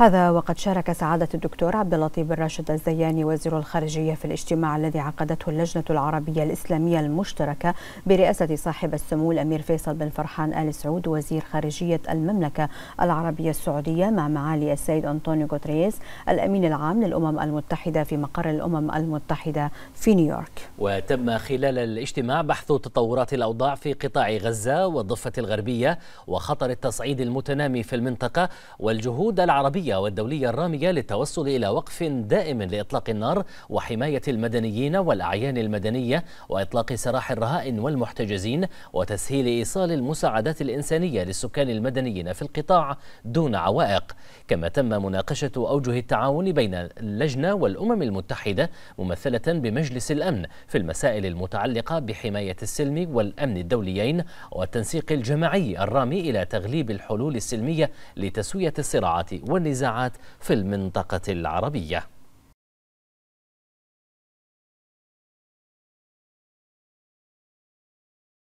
هذا وقد شارك سعادة الدكتور عبد اللطيف الراشد الزياني وزير الخارجية في الاجتماع الذي عقدته اللجنة العربية الإسلامية المشتركة برئاسة صاحب السمو الأمير فيصل بن فرحان آل سعود وزير خارجية المملكة العربية السعودية مع معالي السيد أنطونيو غوتريز الأمين العام للأمم المتحدة في مقر الأمم المتحدة في نيويورك وتم خلال الاجتماع بحث تطورات الأوضاع في قطاع غزة والضفة الغربية وخطر التصعيد المتنامي في المنطقة والجهود العربية العربية والدولية الرامية للتوصل إلى وقف دائم لإطلاق النار وحماية المدنيين والأعيان المدنية وإطلاق سراح الرهائن والمحتجزين وتسهيل إيصال المساعدات الإنسانية للسكان المدنيين في القطاع دون عوائق كما تم مناقشة أوجه التعاون بين اللجنة والأمم المتحدة ممثلة بمجلس الأمن في المسائل المتعلقة بحماية السلم والأمن الدوليين والتنسيق الجماعي الرامي إلى تغليب الحلول السلمية لتسوية الصراعات والنزاعات النزاعات في المنطقة العربية